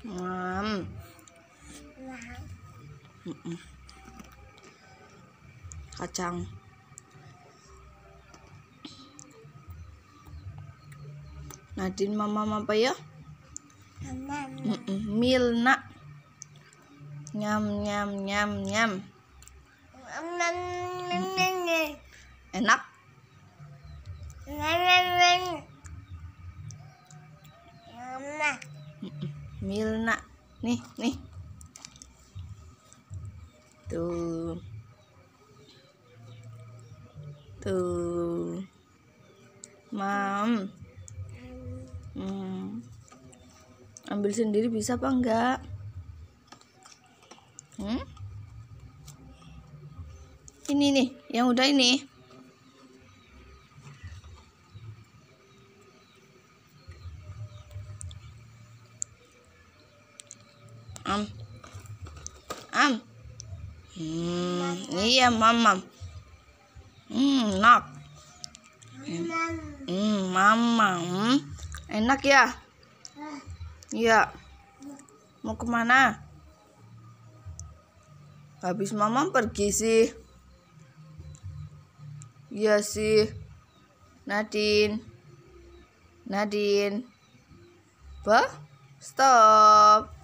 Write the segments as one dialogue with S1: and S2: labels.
S1: Ngam. Mm Kacang. Nadin mama apa ya? Mama. Mm Milna. Nyam nyam nyam nyam. Enak. Milna nih nih tuh tuh mam hmm. ambil sendiri bisa apa enggak hmm? ini nih yang udah ini am am hmm, iya mamam hmm enak hmm mamam enak ya iya mau kemana habis mamam pergi sih iya sih Nadine Nadine bah stop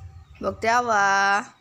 S1: 木雕啊！